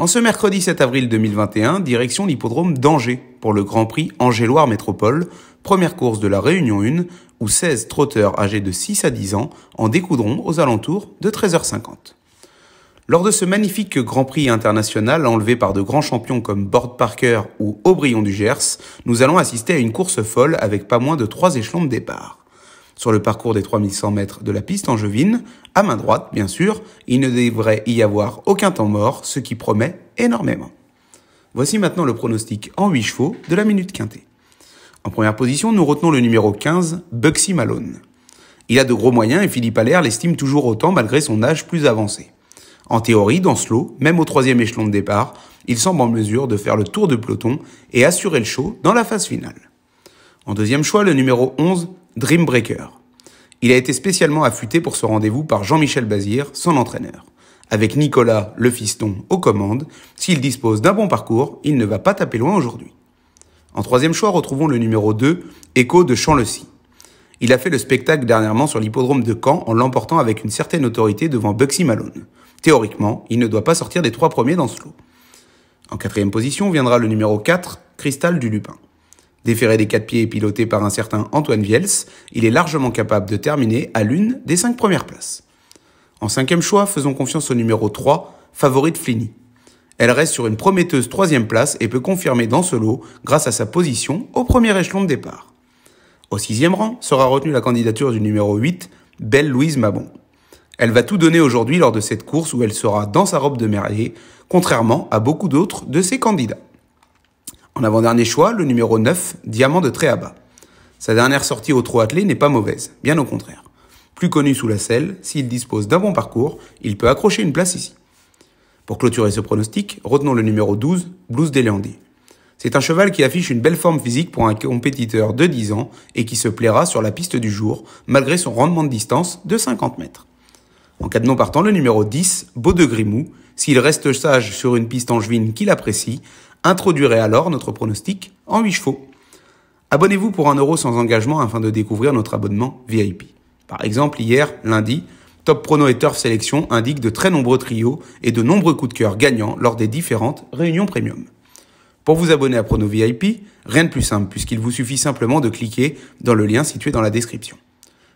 En ce mercredi 7 avril 2021, direction l'hippodrome d'Angers pour le Grand Prix loire Métropole, première course de la Réunion 1, où 16 trotteurs âgés de 6 à 10 ans en découdront aux alentours de 13h50. Lors de ce magnifique Grand Prix international enlevé par de grands champions comme Bord Parker ou Aubryon du Gers, nous allons assister à une course folle avec pas moins de trois échelons de départ. Sur le parcours des 3100 mètres de la piste angevine, à main droite bien sûr, il ne devrait y avoir aucun temps mort, ce qui promet énormément. Voici maintenant le pronostic en 8 chevaux de la minute quintée. En première position, nous retenons le numéro 15, Buxy Malone. Il a de gros moyens et Philippe Allaire l'estime toujours autant malgré son âge plus avancé. En théorie, dans ce lot, même au troisième échelon de départ, il semble en mesure de faire le tour de peloton et assurer le show dans la phase finale. En deuxième choix, le numéro 11, Dreambreaker. Il a été spécialement affûté pour ce rendez-vous par Jean-Michel Bazir, son entraîneur. Avec Nicolas, le fiston, aux commandes, s'il dispose d'un bon parcours, il ne va pas taper loin aujourd'hui. En troisième choix, retrouvons le numéro 2, Écho de Champlecy. Il a fait le spectacle dernièrement sur l'hippodrome de Caen en l'emportant avec une certaine autorité devant Buxy Malone. Théoriquement, il ne doit pas sortir des trois premiers dans ce lot. En quatrième position viendra le numéro 4, Cristal du Lupin. Déféré des quatre pieds et piloté par un certain Antoine Viels, il est largement capable de terminer à l'une des cinq premières places. En cinquième choix, faisons confiance au numéro 3, favorite Flini. Elle reste sur une prometteuse troisième place et peut confirmer dans ce lot grâce à sa position au premier échelon de départ. Au sixième rang sera retenue la candidature du numéro 8, Belle Louise Mabon. Elle va tout donner aujourd'hui lors de cette course où elle sera dans sa robe de merrier, contrairement à beaucoup d'autres de ses candidats. En avant-dernier choix, le numéro 9, Diamant de Tréaba. Sa dernière sortie au trot attelé n'est pas mauvaise, bien au contraire. Plus connu sous la selle, s'il dispose d'un bon parcours, il peut accrocher une place ici. Pour clôturer ce pronostic, retenons le numéro 12, Blues des C'est un cheval qui affiche une belle forme physique pour un compétiteur de 10 ans et qui se plaira sur la piste du jour, malgré son rendement de distance de 50 mètres. En cas de non partant, le numéro 10, Beau de Grimou, s'il reste sage sur une piste angevine qu'il apprécie, introduirait alors notre pronostic en 8 chevaux. Abonnez-vous pour 1 euro sans engagement afin de découvrir notre abonnement VIP. Par exemple, hier, lundi, Top Prono et Turf Sélection indiquent de très nombreux trios et de nombreux coups de cœur gagnants lors des différentes réunions premium. Pour vous abonner à Prono VIP, rien de plus simple puisqu'il vous suffit simplement de cliquer dans le lien situé dans la description.